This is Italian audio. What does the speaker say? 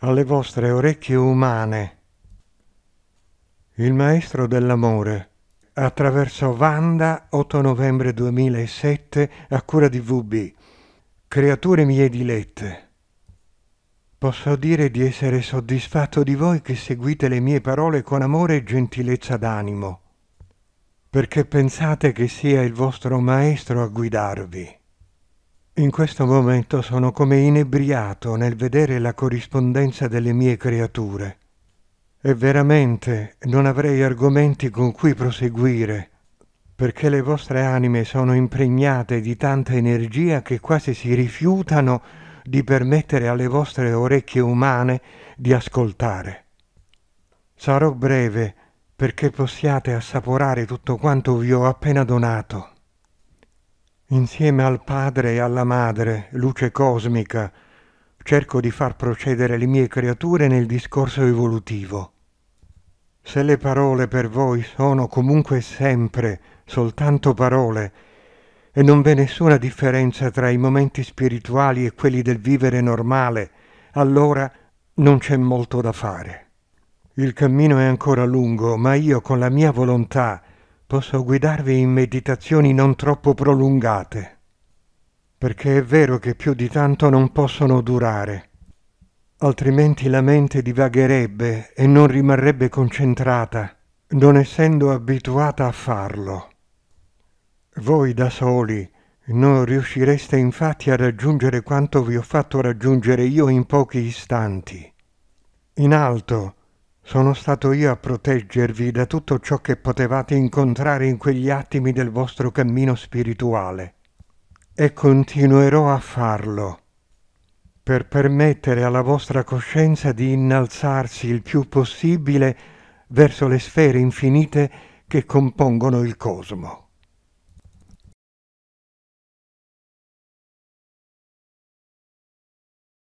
alle vostre orecchie umane. Il maestro dell'amore, attraverso Vanda, 8 novembre 2007, a cura di VB. Creature mie dilette, posso dire di essere soddisfatto di voi che seguite le mie parole con amore e gentilezza d'animo, perché pensate che sia il vostro maestro a guidarvi. In questo momento sono come inebriato nel vedere la corrispondenza delle mie creature. E veramente non avrei argomenti con cui proseguire, perché le vostre anime sono impregnate di tanta energia che quasi si rifiutano di permettere alle vostre orecchie umane di ascoltare. Sarò breve perché possiate assaporare tutto quanto vi ho appena donato. Insieme al Padre e alla Madre, luce cosmica, cerco di far procedere le mie creature nel discorso evolutivo. Se le parole per voi sono comunque sempre soltanto parole e non v'è nessuna differenza tra i momenti spirituali e quelli del vivere normale, allora non c'è molto da fare. Il cammino è ancora lungo, ma io con la mia volontà posso guidarvi in meditazioni non troppo prolungate, perché è vero che più di tanto non possono durare, altrimenti la mente divagherebbe e non rimarrebbe concentrata, non essendo abituata a farlo. Voi da soli non riuscireste infatti a raggiungere quanto vi ho fatto raggiungere io in pochi istanti. In alto, sono stato io a proteggervi da tutto ciò che potevate incontrare in quegli attimi del vostro cammino spirituale e continuerò a farlo per permettere alla vostra coscienza di innalzarsi il più possibile verso le sfere infinite che compongono il cosmo.